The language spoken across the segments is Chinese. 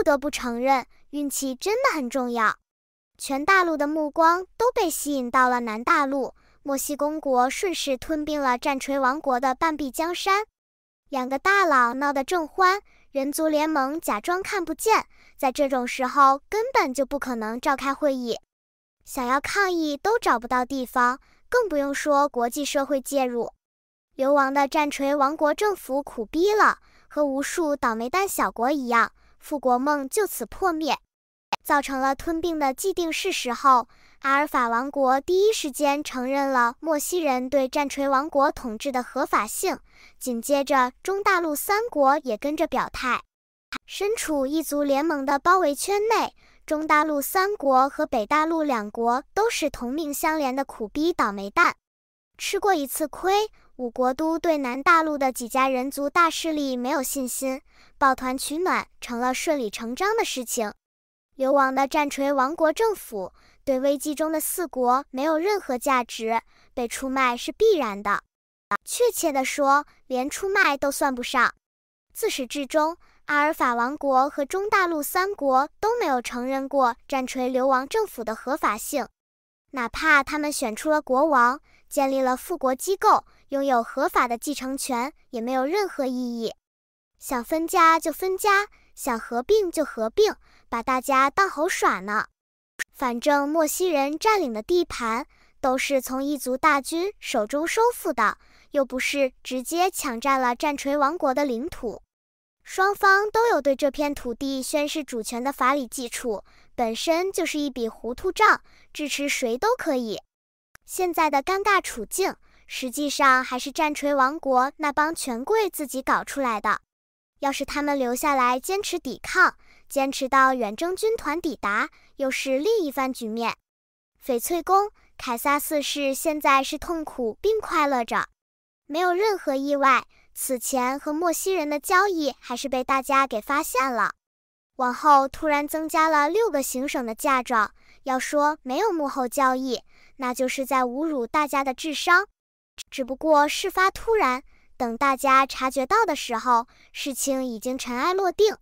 不得不承认，运气真的很重要。全大陆的目光都被吸引到了南大陆，墨西公国顺势吞并了战锤王国的半壁江山。两个大佬闹得正欢，人族联盟假装看不见。在这种时候，根本就不可能召开会议，想要抗议都找不到地方，更不用说国际社会介入。流亡的战锤王国政府苦逼了，和无数倒霉蛋小国一样。复国梦就此破灭，造成了吞并的既定事实后，阿尔法王国第一时间承认了莫西人对战锤王国统治的合法性。紧接着，中大陆三国也跟着表态。身处异族联盟的包围圈内，中大陆三国和北大陆两国都是同命相连的苦逼倒霉蛋，吃过一次亏。五国都对南大陆的几家人族大势力没有信心，抱团取暖成了顺理成章的事情。流亡的战锤王国政府对危机中的四国没有任何价值，被出卖是必然的。确切地说，连出卖都算不上。自始至终，阿尔法王国和中大陆三国都没有承认过战锤流亡政府的合法性，哪怕他们选出了国王，建立了复国机构。拥有合法的继承权也没有任何意义。想分家就分家，想合并就合并，把大家当猴耍呢。反正莫西人占领的地盘都是从异族大军手中收复的，又不是直接抢占了战锤王国的领土，双方都有对这片土地宣示主权的法理基础，本身就是一笔糊涂账，支持谁都可以。现在的尴尬处境。实际上还是战锤王国那帮权贵自己搞出来的。要是他们留下来坚持抵抗，坚持到远征军团抵达，又是另一番局面。翡翠宫，凯撒四世现在是痛苦并快乐着，没有任何意外。此前和莫西人的交易还是被大家给发现了。往后突然增加了六个行省的嫁妆，要说没有幕后交易，那就是在侮辱大家的智商。只不过事发突然，等大家察觉到的时候，事情已经尘埃落定，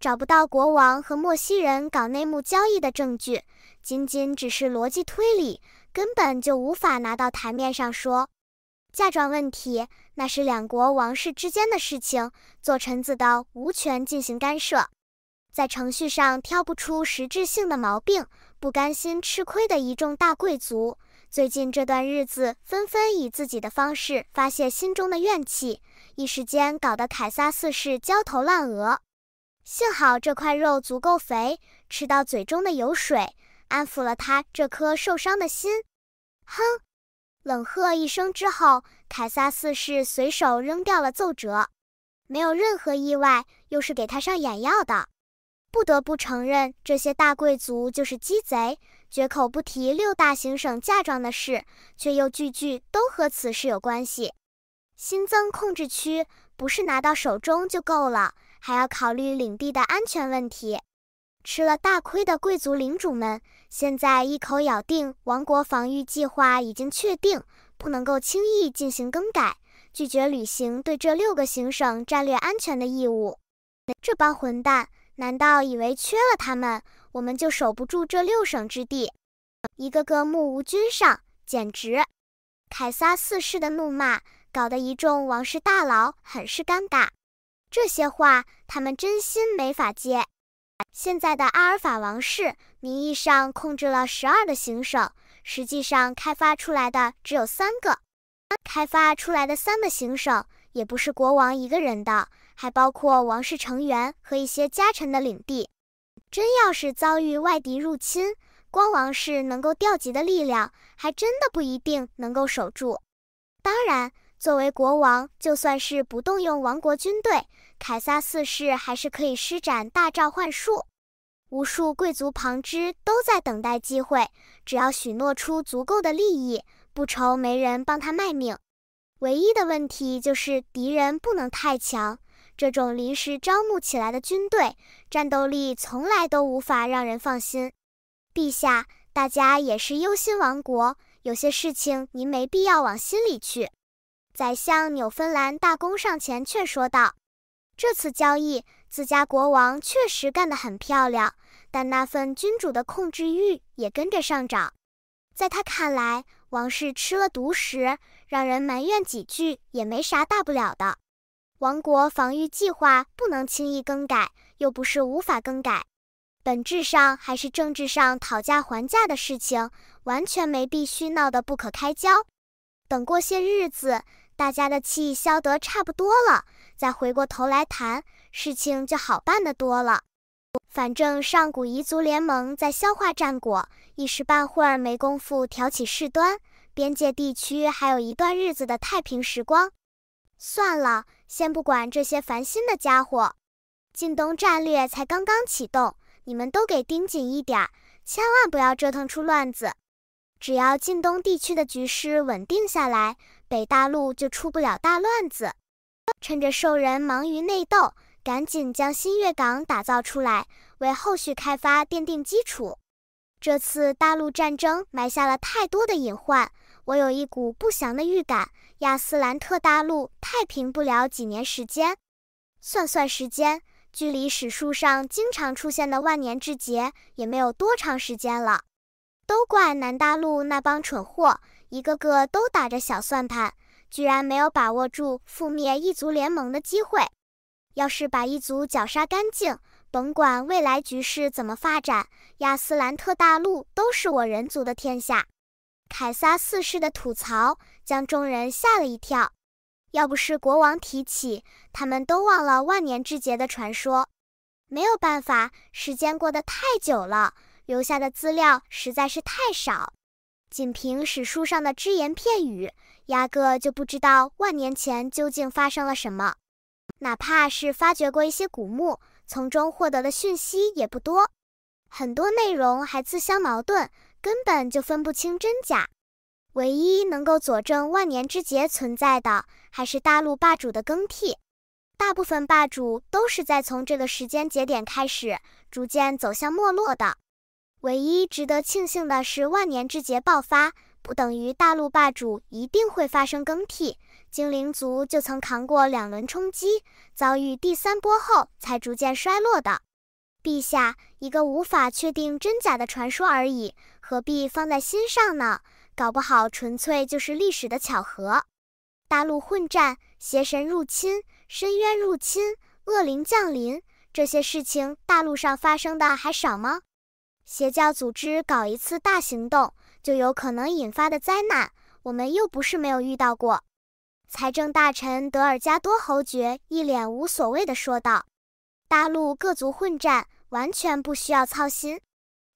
找不到国王和莫西人搞内幕交易的证据，仅仅只是逻辑推理，根本就无法拿到台面上说。嫁妆问题，那是两国王室之间的事情，做臣子的无权进行干涉，在程序上挑不出实质性的毛病，不甘心吃亏的一众大贵族。最近这段日子，纷纷以自己的方式发泄心中的怨气，一时间搞得凯撒四世焦头烂额。幸好这块肉足够肥，吃到嘴中的油水，安抚了他这颗受伤的心。哼！冷喝一声之后，凯撒四世随手扔掉了奏折，没有任何意外，又是给他上眼药的。不得不承认，这些大贵族就是鸡贼。绝口不提六大行省嫁妆的事，却又句句都和此事有关系。新增控制区不是拿到手中就够了，还要考虑领地的安全问题。吃了大亏的贵族领主们现在一口咬定，王国防御计划已经确定，不能够轻易进行更改，拒绝履行对这六个行省战略安全的义务。这帮混蛋难道以为缺了他们？我们就守不住这六省之地，一个个目无君上，简直！凯撒四世的怒骂，搞得一众王室大佬很是尴尬。这些话他们真心没法接。现在的阿尔法王室名义上控制了十二个行省，实际上开发出来的只有三个。开发出来的三个行省也不是国王一个人的，还包括王室成员和一些家臣的领地。真要是遭遇外敌入侵，光王室能够调集的力量，还真的不一定能够守住。当然，作为国王，就算是不动用王国军队，凯撒四世还是可以施展大召唤术。无数贵族旁支都在等待机会，只要许诺出足够的利益，不愁没人帮他卖命。唯一的问题就是敌人不能太强。这种临时招募起来的军队，战斗力从来都无法让人放心。陛下，大家也是忧心王国，有些事情您没必要往心里去。宰相纽芬兰大公上前劝说道：“这次交易，自家国王确实干得很漂亮，但那份君主的控制欲也跟着上涨。在他看来，王室吃了独食，让人埋怨几句也没啥大不了的。”王国防御计划不能轻易更改，又不是无法更改，本质上还是政治上讨价还价的事情，完全没必须闹得不可开交。等过些日子，大家的气消得差不多了，再回过头来谈事情就好办得多了。反正上古彝族联盟在消化战果，一时半会儿没工夫挑起事端，边界地区还有一段日子的太平时光。算了，先不管这些烦心的家伙。晋东战略才刚刚启动，你们都给盯紧一点，千万不要折腾出乱子。只要晋东地区的局势稳定下来，北大陆就出不了大乱子。趁着兽人忙于内斗，赶紧将新月港打造出来，为后续开发奠定基础。这次大陆战争埋下了太多的隐患。我有一股不祥的预感，亚斯兰特大陆太平不了几年时间。算算时间，距离史书上经常出现的万年之劫也没有多长时间了。都怪南大陆那帮蠢货，一个个都打着小算盘，居然没有把握住覆灭异族联盟的机会。要是把异族绞杀干净，甭管未来局势怎么发展，亚斯兰特大陆都是我人族的天下。凯撒四世的吐槽将众人吓了一跳，要不是国王提起，他们都忘了万年之劫的传说。没有办法，时间过得太久了，留下的资料实在是太少，仅凭史书上的只言片语，压根就不知道万年前究竟发生了什么。哪怕是发掘过一些古墓，从中获得的讯息也不多，很多内容还自相矛盾。根本就分不清真假，唯一能够佐证万年之劫存在的，还是大陆霸主的更替。大部分霸主都是在从这个时间节点开始，逐渐走向没落的。唯一值得庆幸的是，万年之劫爆发不等于大陆霸主一定会发生更替。精灵族就曾扛过两轮冲击，遭遇第三波后才逐渐衰落的。陛下，一个无法确定真假的传说而已。何必放在心上呢？搞不好纯粹就是历史的巧合。大陆混战、邪神入侵、深渊入侵、恶灵降临，这些事情大陆上发生的还少吗？邪教组织搞一次大行动，就有可能引发的灾难，我们又不是没有遇到过。财政大臣德尔加多侯爵一脸无所谓的说道：“大陆各族混战，完全不需要操心。”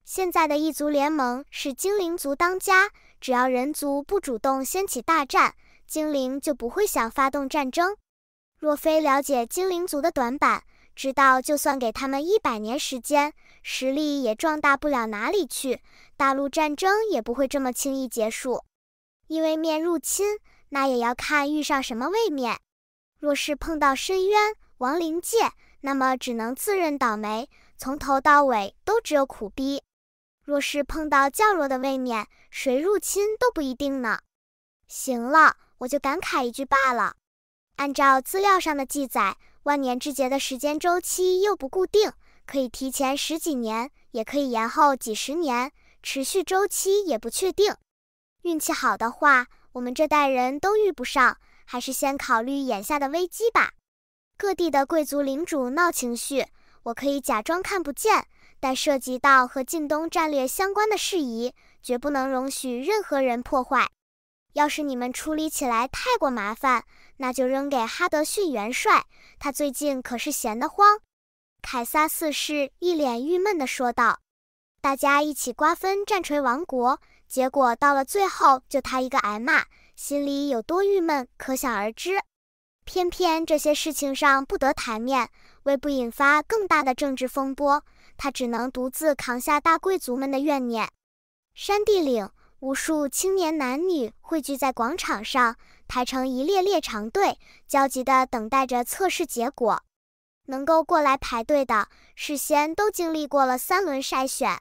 现在的异族联盟是精灵族当家，只要人族不主动掀起大战，精灵就不会想发动战争。若非了解精灵族的短板，知道就算给他们一百年时间，实力也壮大不了哪里去，大陆战争也不会这么轻易结束。因为面入侵，那也要看遇上什么位面。若是碰到深渊、亡灵界，那么只能自认倒霉，从头到尾都只有苦逼。若是碰到较弱的位面，谁入侵都不一定呢。行了，我就感慨一句罢了。按照资料上的记载，万年之劫的时间周期又不固定，可以提前十几年，也可以延后几十年，持续周期也不确定。运气好的话，我们这代人都遇不上，还是先考虑眼下的危机吧。各地的贵族领主闹情绪，我可以假装看不见。但涉及到和晋东战略相关的事宜，绝不能容许任何人破坏。要是你们处理起来太过麻烦，那就扔给哈德逊元帅，他最近可是闲得慌。”凯撒四世一脸郁闷地说道：“大家一起瓜分战锤王国，结果到了最后就他一个挨骂，心里有多郁闷可想而知。偏偏这些事情上不得台面。”为不引发更大的政治风波，他只能独自扛下大贵族们的怨念。山地岭，无数青年男女汇聚在广场上，排成一列列长队，焦急地等待着测试结果。能够过来排队的，事先都经历过了三轮筛选。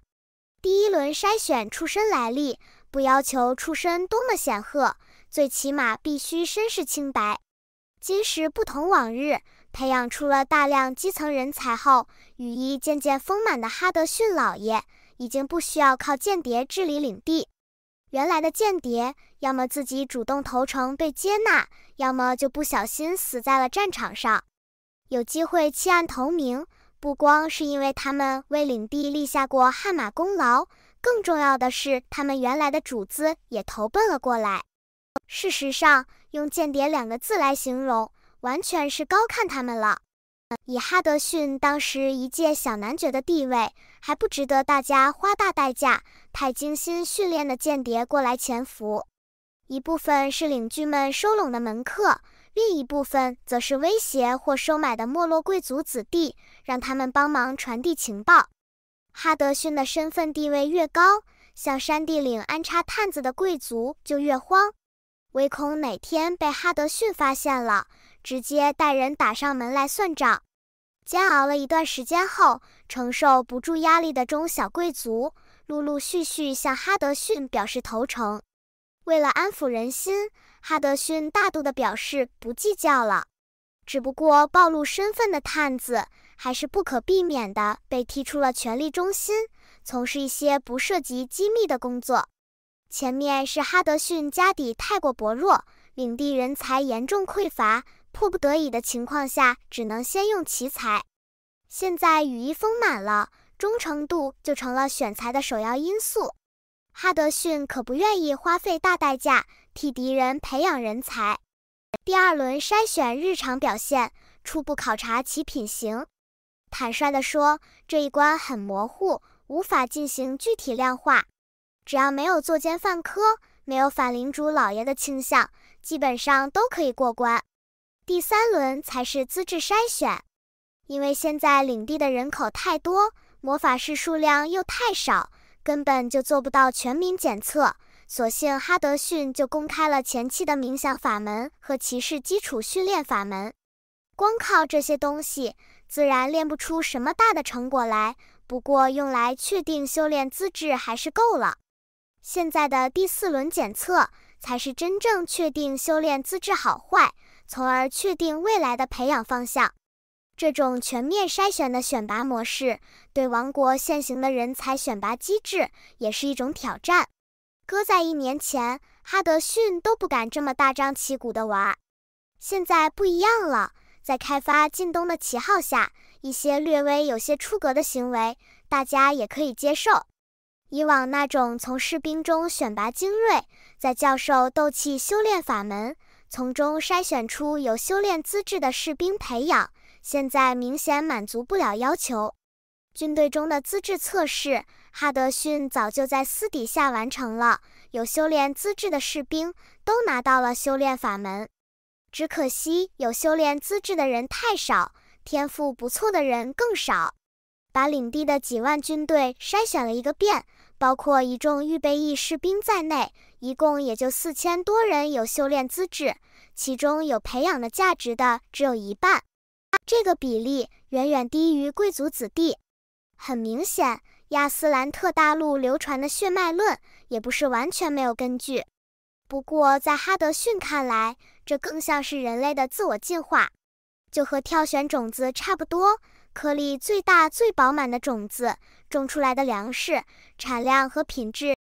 第一轮筛选出身来历，不要求出身多么显赫，最起码必须身世清白。今时不同往日，培养出了大量基层人才后，羽翼渐渐丰满的哈德逊老爷已经不需要靠间谍治理领地。原来的间谍，要么自己主动投诚被接纳，要么就不小心死在了战场上。有机会弃暗投明，不光是因为他们为领地立下过汗马功劳，更重要的是，他们原来的主子也投奔了过来。事实上，用“间谍”两个字来形容，完全是高看他们了。以哈德逊当时一介小男爵的地位，还不值得大家花大代价派精心训练的间谍过来潜伏。一部分是邻居们收拢的门客，另一部分则是威胁或收买的没落贵族子弟，让他们帮忙传递情报。哈德逊的身份地位越高，向山地岭安插探子的贵族就越慌。唯恐哪天被哈德逊发现了，直接带人打上门来算账。煎熬了一段时间后，承受不住压力的中小贵族陆陆续续向哈德逊表示投诚。为了安抚人心，哈德逊大度的表示不计较了。只不过暴露身份的探子还是不可避免的被踢出了权力中心，从事一些不涉及机密的工作。前面是哈德逊家底太过薄弱，领地人才严重匮乏，迫不得已的情况下，只能先用奇才。现在羽翼丰满了，忠诚度就成了选材的首要因素。哈德逊可不愿意花费大代价替敌人培养人才。第二轮筛选日常表现，初步考察其品行。坦率的说，这一关很模糊，无法进行具体量化。只要没有作奸犯科，没有反领主老爷的倾向，基本上都可以过关。第三轮才是资质筛选，因为现在领地的人口太多，魔法师数量又太少，根本就做不到全民检测。所幸哈德逊就公开了前期的冥想法门和骑士基础训练法门，光靠这些东西，自然练不出什么大的成果来。不过用来确定修炼资质还是够了。现在的第四轮检测，才是真正确定修炼资质好坏，从而确定未来的培养方向。这种全面筛选的选拔模式，对王国现行的人才选拔机制也是一种挑战。搁在一年前，哈德逊都不敢这么大张旗鼓的玩。现在不一样了，在开发进东的旗号下，一些略微有些出格的行为，大家也可以接受。以往那种从士兵中选拔精锐，在教授斗气修炼法门，从中筛选出有修炼资质的士兵培养，现在明显满足不了要求。军队中的资质测试，哈德逊早就在私底下完成了。有修炼资质的士兵都拿到了修炼法门，只可惜有修炼资质的人太少，天赋不错的人更少。把领地的几万军队筛选了一个遍。包括一众预备役士兵在内，一共也就四千多人有修炼资质，其中有培养的价值的只有一半。这个比例远远低于贵族子弟。很明显，亚斯兰特大陆流传的血脉论也不是完全没有根据。不过，在哈德逊看来，这更像是人类的自我进化，就和挑选种子差不多，颗粒最大最饱满的种子。种出来的粮食产量和品质。